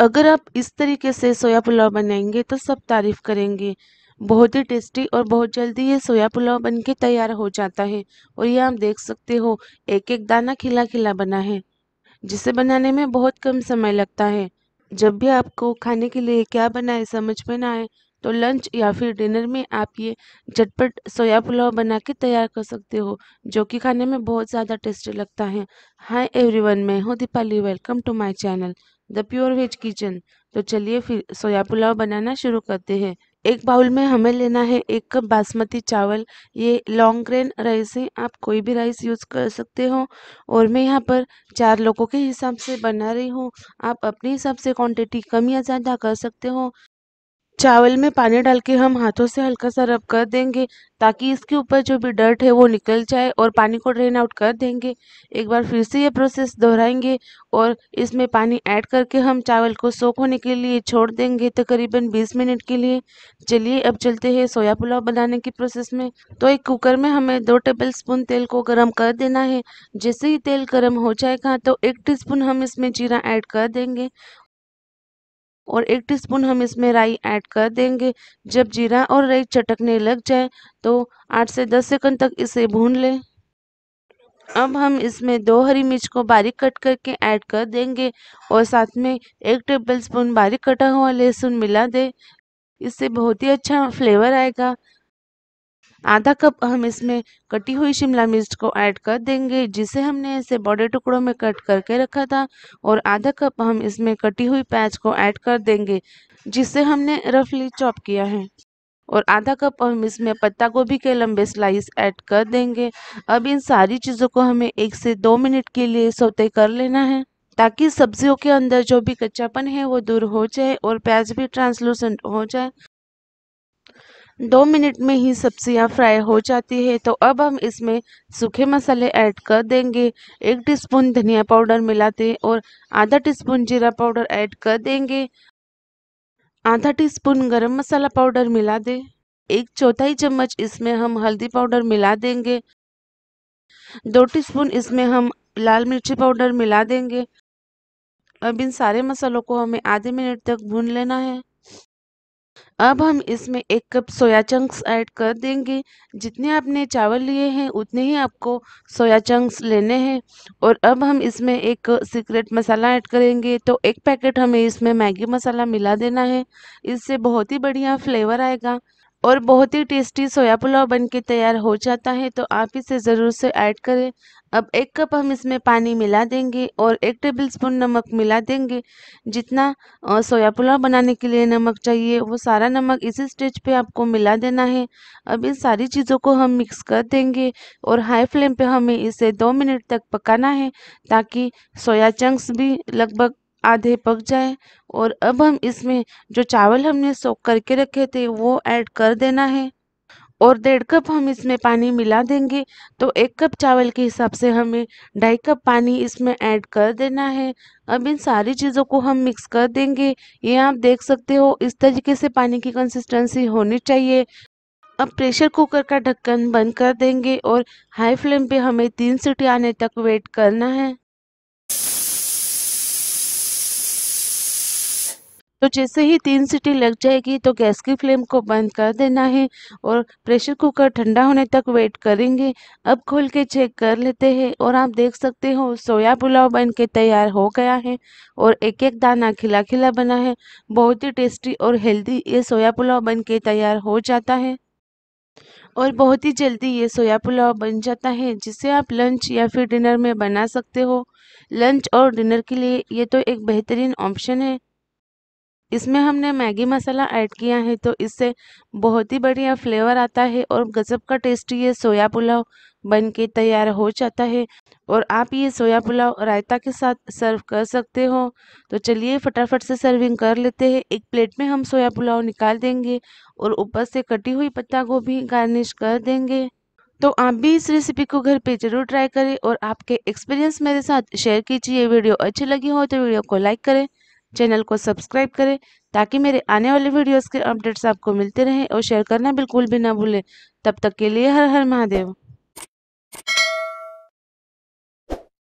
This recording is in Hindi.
अगर आप इस तरीके से सोया पुलाव बनाएंगे तो सब तारीफ़ करेंगे बहुत ही टेस्टी और बहुत जल्दी ये सोया पुलाव बनके तैयार हो जाता है और ये आप देख सकते हो एक एक दाना खिला खिला बना है जिसे बनाने में बहुत कम समय लगता है जब भी आपको खाने के लिए क्या बनाए समझ में ना आए तो लंच या फिर डिनर में आप ये झटपट सोया पुलाव बना के तैयार कर सकते हो जो कि खाने में बहुत ज़्यादा टेस्टी लगता है हाय एवरीवन मैं हूँ Deepali welcome to my channel the pure veg kitchen तो चलिए फिर सोया पुलाव बनाना शुरू करते हैं एक बाउल में हमें लेना है एक कप बासमती चावल ये लॉन्ग ग्रेन राइस है आप कोई भी राइस यूज़ कर सकते हो और मैं यहाँ पर चार लोगों के हिसाब से बना रही हूँ आप अपने हिसाब से क्वांटिटी कम या ज़्यादा कर सकते हो चावल में पानी डाल के हम हाथों से हल्का सा रब कर देंगे ताकि इसके ऊपर जो भी डर्ट है वो निकल जाए और पानी को ड्रेन आउट कर देंगे एक बार फिर से ये प्रोसेस दोहराएंगे और इसमें पानी ऐड करके हम चावल को सोख होने के लिए छोड़ देंगे तकरीबन बीस मिनट के लिए चलिए अब चलते हैं सोया पुलाव बनाने की प्रोसेस में तो एक कुकर में हमें दो टेबल स्पून तेल को गर्म कर देना है जैसे ही तेल गर्म हो जाएगा तो एक टी हम इसमें जीरा ऐड कर देंगे और एक टीस्पून हम इसमें राई ऐड कर देंगे जब जीरा और राई चटकने लग जाए तो आठ से दस सेकंड तक इसे भून लें अब हम इसमें दो हरी मिर्च को बारीक कट करके ऐड कर देंगे और साथ में एक टेबल स्पून बारीक कटा हुआ लहसुन मिला दें इससे बहुत ही अच्छा फ्लेवर आएगा आधा कप हम इसमें कटी हुई शिमला मिर्च को ऐड कर देंगे जिसे हमने ऐसे बड़े टुकड़ों में कट करके रखा था और आधा कप हम इसमें कटी हुई प्याज को ऐड कर देंगे जिसे हमने रफली चॉप किया है और आधा कप हम इसमें पत्ता गोभी के लंबे स्लाइस ऐड कर देंगे अब इन सारी चीज़ों को हमें एक से दो मिनट के लिए सौते कर लेना है ताकि सब्जियों के अंदर जो भी कच्चापन है वो दूर हो जाए और प्याज भी ट्रांसलूसेंट हो जाए दो मिनट में ही सब्जियां फ्राई हो जाती है तो अब हम इसमें सूखे मसाले ऐड कर देंगे एक टीस्पून धनिया पाउडर मिलाते और आधा टीस्पून जीरा पाउडर ऐड कर देंगे आधा टीस्पून गरम मसाला पाउडर मिला दें एक चौथाई चम्मच इसमें हम हल्दी पाउडर मिला देंगे दो टीस्पून इसमें हम लाल मिर्ची पाउडर मिला देंगे अब इन सारे मसालों को हमें आधे मिनट तक भून लेना है अब हम इसमें एक कप सोया चंक्स ऐड कर देंगे जितने आपने चावल लिए हैं उतने ही आपको सोया चंक्स लेने हैं और अब हम इसमें एक सीक्रेट मसाला ऐड करेंगे तो एक पैकेट हमें इसमें मैगी मसाला मिला देना है इससे बहुत ही बढ़िया फ्लेवर आएगा और बहुत ही टेस्टी सोया पुलाव बन के तैयार हो जाता है तो आप इसे ज़रूर से ऐड करें अब एक कप हम इसमें पानी मिला देंगे और एक टेबल स्पून नमक मिला देंगे जितना सोया पुलाव बनाने के लिए नमक चाहिए वो सारा नमक इसी स्टेज पे आपको मिला देना है अब इन सारी चीज़ों को हम मिक्स कर देंगे और हाई फ्लेम पे हमें इसे दो मिनट तक पकाना है ताकि सोया चंक्स भी लगभग आधे पक जाए और अब हम इसमें जो चावल हमने सोख करके रखे थे वो ऐड कर देना है और डेढ़ कप हम इसमें पानी मिला देंगे तो एक कप चावल के हिसाब से हमें ढाई कप पानी इसमें ऐड कर देना है अब इन सारी चीज़ों को हम मिक्स कर देंगे ये आप देख सकते हो इस तरीके से पानी की कंसिस्टेंसी होनी चाहिए अब प्रेशर कुकर का ढक्कन बंद कर देंगे और हाई फ्लेम पे हमें तीन सीटी आने तक वेट करना है तो जैसे ही तीन सीटी लग जाएगी तो गैस की फ्लेम को बंद कर देना है और प्रेशर कुकर ठंडा होने तक वेट करेंगे अब खोल के चेक कर लेते हैं और आप देख सकते हो सोया पुलाव बन के तैयार हो गया है और एक एक दाना खिला खिला बना है बहुत ही टेस्टी और हेल्दी ये सोया पुलाव बन के तैयार हो जाता है और बहुत ही जल्दी ये सोया पुलाव बन जाता है जिसे आप लंच या फिर डिनर में बना सकते हो लंच और डिनर के लिए ये तो एक बेहतरीन ऑप्शन है इसमें हमने मैगी मसाला ऐड किया है तो इससे बहुत ही बढ़िया फ्लेवर आता है और गज़ब का टेस्टी ये सोया पुलाव बन के तैयार हो जाता है और आप ये सोया पुलाव रायता के साथ सर्व कर सकते हो तो चलिए फटाफट से सर्विंग कर लेते हैं एक प्लेट में हम सोया पुलाव निकाल देंगे और ऊपर से कटी हुई पत्ता गोभी गार्निश कर देंगे तो आप भी इस रेसिपी को घर पे जरूर ट्राई करें और आपके एक्सपीरियंस मेरे साथ शेयर कीजिए वीडियो अच्छी लगी हो तो वीडियो को लाइक करें चैनल को सब्सक्राइब करें ताकि मेरे आने वाले वीडियोस के अपडेट्स आपको मिलते रहें और शेयर करना बिल्कुल भी ना भूलें तब तक के लिए हर हर महादेव